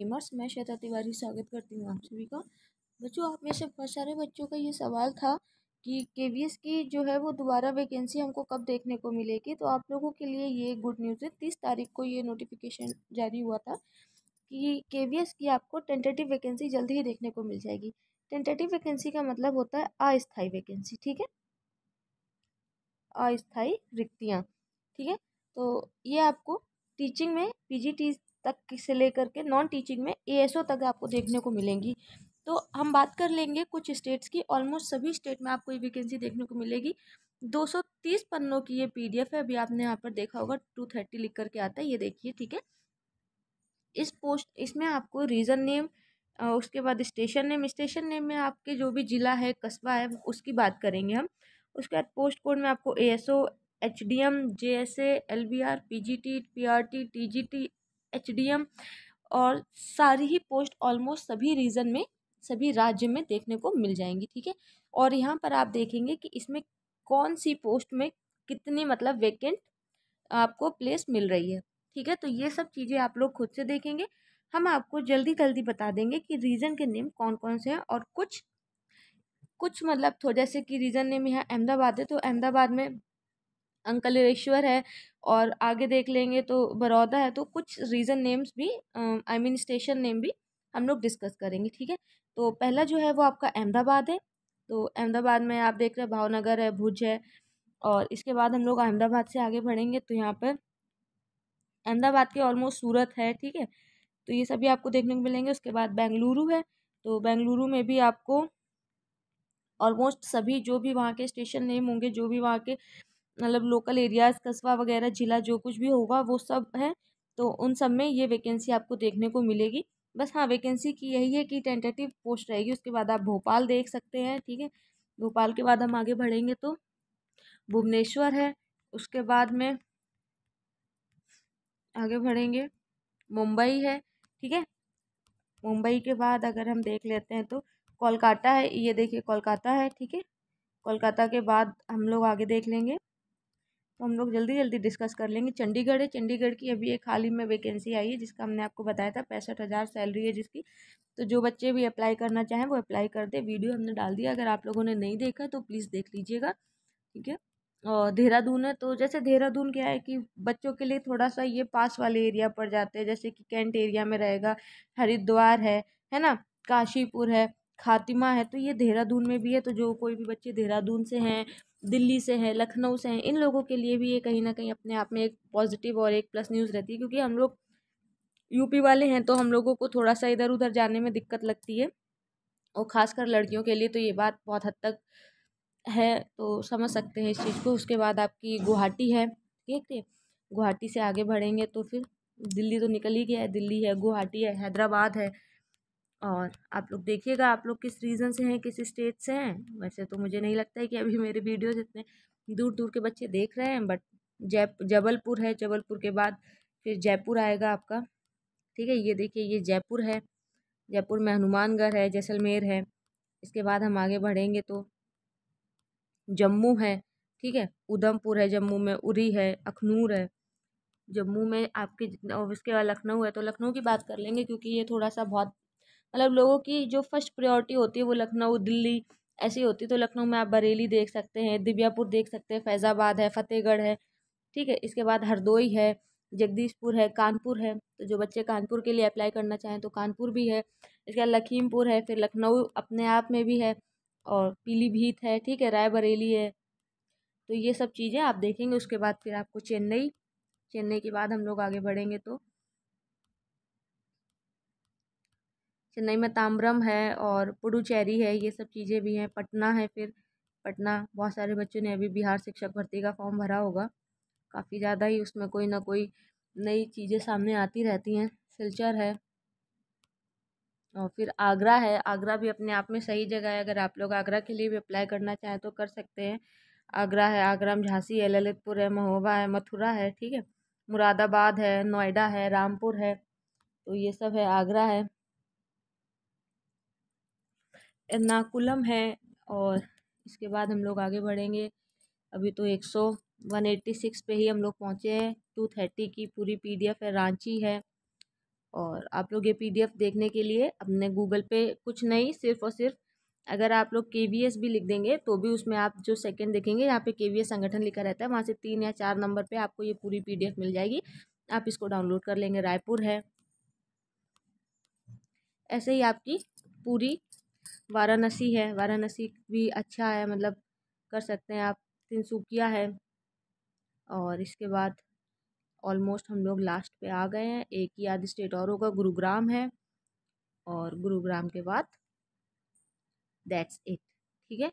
immerse मैं श्वेता तिवारी स्वागत करती हूँ आप सभी का बच्चों आप में से बहुत सारे बच्चों का ये सवाल था कि के की जो है वो दोबारा वैकेंसी हमको कब देखने को मिलेगी तो आप लोगों के लिए ये गुड न्यूज़ है तीस तारीख को ये नोटिफिकेशन जारी हुआ था कि के की आपको टेंटेटिव वैकेंसी जल्दी ही देखने को मिल जाएगी टेंटेटिव वैकेंसी का मतलब होता है अस्थायी वैकेंसी ठीक है अस्थायी रिक्तियाँ ठीक है तो ये आपको टीचिंग में टी तक से लेकर के नॉन टीचिंग में एएसओ तक आपको देखने को मिलेंगी तो हम बात कर लेंगे कुछ स्टेट्स की ऑलमोस्ट सभी स्टेट में आपको ये वैकेंसी देखने को मिलेगी 230 पन्नों की ये पीडीएफ है अभी आपने यहाँ पर देखा होगा 230 लिख करके आता है ये देखिए ठीक है इस पोस्ट इसमें आपको रीज़न नेम उसके बाद स्टेशन नेम स्टेशन नेम में आपके जो भी ज़िला है कस्बा है उसकी बात करेंगे हम उसके बाद पोस्ट कोड में आपको A S O H D M J S A L B R P G T P R T T G T H और सारी ही पोस्ट ऑलमोस्ट सभी रीजन में सभी राज्य में देखने को मिल जाएंगी ठीक है और यहाँ पर आप देखेंगे कि इसमें कौन सी पोस्ट में कितनी मतलब वैकेंट आपको प्लेस मिल रही है ठीक है तो ये सब चीज़ें आप लोग खुद से देखेंगे हम आपको जल्दी जल्दी बता देंगे कि रीजन के नेम कौन कौन से हैं और कुछ कुछ मतलब थोड़ा जैसे कि रीजन नेम यहाँ अहमदाबाद है तो अहमदाबाद में अंकलेश्वर है और आगे देख लेंगे तो बड़ौदा है तो कुछ रीज़न नेम्स भी आई मीन स्टेशन नेम भी हम लोग डिस्कस करेंगे ठीक है तो पहला जो है वो आपका अहमदाबाद है तो अहमदाबाद में आप देख रहे हैं भावनगर है भुज है और इसके बाद हम लोग अहमदाबाद से आगे बढ़ेंगे तो यहाँ पर अहमदाबाद के ऑलमोस्ट सूरत है ठीक है तो ये सभी आपको देखने को मिलेंगे उसके बाद बेंगलुरु है तो बेंगलुरु में भी आपको ऑलमोस्ट सभी जो भी वहाँ के स्टेशन नेम होंगे जो भी वहाँ के मतलब लोकल एरियाज़ कस्बा वगैरह ज़िला जो कुछ भी होगा वो सब है तो उन सब में ये वैकेंसी आपको देखने को मिलेगी बस हाँ वैकेंसी की यही है कि टेंटेटिव पोस्ट रहेगी उसके बाद आप भोपाल देख सकते हैं ठीक है भोपाल के बाद हम आगे बढ़ेंगे तो भुवनेश्वर है उसके बाद में आगे बढ़ेंगे मुंबई है ठीक है मुंबई के बाद अगर हम देख लेते हैं तो कोलकाता है ये देखिए कोलकाता है ठीक है कोलकाता के बाद हम लोग आगे देख लेंगे तो हम लोग जल्दी जल्दी डिस्कस कर लेंगे चंडीगढ़ है चंडीगढ़ की अभी एक हाल ही में वैकेंसी आई है जिसका हमने आपको बताया था पैंसठ हज़ार सैलरी है जिसकी तो जो बच्चे भी अप्लाई करना चाहें वो अप्लाई कर दे वीडियो हमने डाल दिया अगर आप लोगों ने नहीं देखा तो प्लीज़ देख लीजिएगा ठीक है और देहरादून है तो जैसे देहरादून क्या है कि बच्चों के लिए थोड़ा सा ये पास वाले एरिया पड़ जाते हैं जैसे कि कैंट एरिया में रहेगा हरिद्वार है है ना काशीपुर है खातिमा है तो ये देहरादून में भी है तो जो कोई भी बच्चे देहरादून से हैं दिल्ली से हैं लखनऊ से हैं इन लोगों के लिए भी ये कहीं ना कहीं अपने आप में एक पॉजिटिव और एक प्लस न्यूज़ रहती है क्योंकि हम लोग यूपी वाले हैं तो हम लोगों को थोड़ा सा इधर उधर जाने में दिक्कत लगती है और ख़ासकर लड़कियों के लिए तो ये बात बहुत हद तक है तो समझ सकते हैं इस चीज़ को उसके बाद आपकी गुवाहाटी है ठीक है गुवाहाटी से आगे बढ़ेंगे तो फिर दिल्ली तो निकल ही गया है दिल्ली है गुवाहाटी है हैदराबाद है और आप लोग देखिएगा आप लोग किस रीज़न से हैं किस स्टेट से हैं वैसे तो मुझे नहीं लगता है कि अभी मेरे वीडियोज़ इतने दूर दूर के बच्चे देख रहे हैं बट जय जबलपुर है जबलपुर के बाद फिर जयपुर आएगा आपका ठीक है ये देखिए ये जयपुर है जयपुर में हनुमानगढ़ है जैसलमेर है इसके बाद हम आगे बढ़ेंगे तो जम्मू है ठीक है उधमपुर है जम्मू में उरी है अखनूर है जम्मू में आपके और उसके बाद लखनऊ है तो लखनऊ की बात कर लेंगे क्योंकि ये थोड़ा सा बहुत मतलब लोगों की जो फर्स्ट प्रायोरिटी होती है वो लखनऊ दिल्ली ऐसी होती है तो लखनऊ में आप बरेली देख सकते हैं दिव्यापुर देख सकते हैं फैज़ाबाद है फतेहगढ़ है ठीक है इसके बाद हरदोई है जगदीशपुर है कानपुर है तो जो बच्चे कानपुर के लिए अप्लाई करना चाहें तो कानपुर भी है इसके बाद लखीमपुर है फिर लखनऊ अपने आप में भी है और पीलीभीत है ठीक है रायबरेली है तो ये सब चीज़ें आप देखेंगे उसके बाद फिर आपको चेन्नई चेन्नई के बाद हम लोग आगे बढ़ेंगे तो चेन्नई में ताम्बरम है और पुडुचेरी है ये सब चीज़ें भी हैं पटना है फिर पटना बहुत सारे बच्चों ने अभी बिहार शिक्षक भर्ती का फॉर्म भरा होगा काफ़ी ज़्यादा ही उसमें कोई ना कोई नई चीज़ें सामने आती रहती हैं सिलचर है और फिर आगरा है आगरा भी अपने आप में सही जगह है अगर आप लोग आगरा के लिए भी अप्लाई करना चाहें तो कर सकते हैं आगरा है आगरा में झांसी है ललितपुर है महोबा है मथुरा है ठीक है मुरादाबाद है नोएडा है रामपुर है तो ये सब है आगरा है एर्नाकुलम है और इसके बाद हम लोग आगे बढ़ेंगे अभी तो एक सौ वन एट्टी सिक्स पर ही हम लोग पहुँचे हैं टू थर्टी की पूरी पी डी एफ़ है रांची है और आप लोग ये पी डी एफ़ देखने के लिए अपने गूगल पे कुछ नहीं सिर्फ़ और सिर्फ अगर आप लोग के वी एस भी लिख देंगे तो भी उसमें आप जो सेकंड देखेंगे यहाँ पे के वी एस संगठन लिखा रहता है वहाँ से तीन या चार नंबर पे आपको ये पूरी पी डी एफ़ मिल जाएगी आप इसको डाउनलोड कर लेंगे रायपुर है ऐसे ही आपकी पूरी वाराणसी है वाराणसी भी अच्छा है मतलब कर सकते हैं आप तिनसुकिया है और इसके बाद ऑलमोस्ट हम लोग लास्ट पे आ गए हैं एक ही आधी स्टेट और होगा गुरुग्राम है और गुरुग्राम के बाद दैट्स इट ठीक है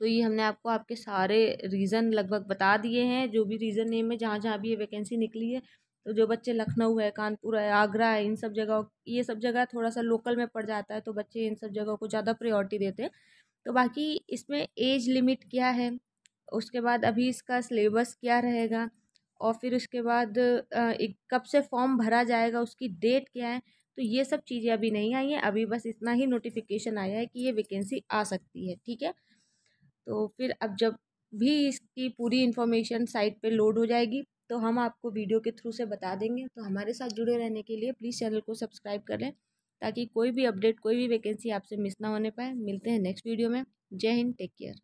तो ये हमने आपको आपके सारे रीज़न लगभग बता दिए हैं जो भी रीज़न नेम है जहाँ जहाँ भी ये वैकेंसी निकली है तो जो बच्चे लखनऊ है कानपुर है आगरा है इन सब जगह ये सब जगह थोड़ा सा लोकल में पड़ जाता है तो बच्चे इन सब जगहों को ज़्यादा प्रायोरिटी देते हैं तो बाकी इसमें एज लिमिट क्या है उसके बाद अभी इसका सिलेबस क्या रहेगा और फिर उसके बाद एक कब से फॉर्म भरा जाएगा उसकी डेट क्या है तो ये सब चीज़ें अभी नहीं आई हैं अभी बस इतना ही नोटिफिकेशन आया है कि ये वैकेंसी आ सकती है ठीक है तो फिर अब जब भी इसकी पूरी इन्फॉर्मेशन साइट पे लोड हो जाएगी तो हम आपको वीडियो के थ्रू से बता देंगे तो हमारे साथ जुड़े रहने के लिए प्लीज़ चैनल को सब्सक्राइब कर लें ताकि कोई भी अपडेट कोई भी वैकेंसी आपसे मिस ना होने पाए मिलते हैं नेक्स्ट वीडियो में जय हिंद टेक केयर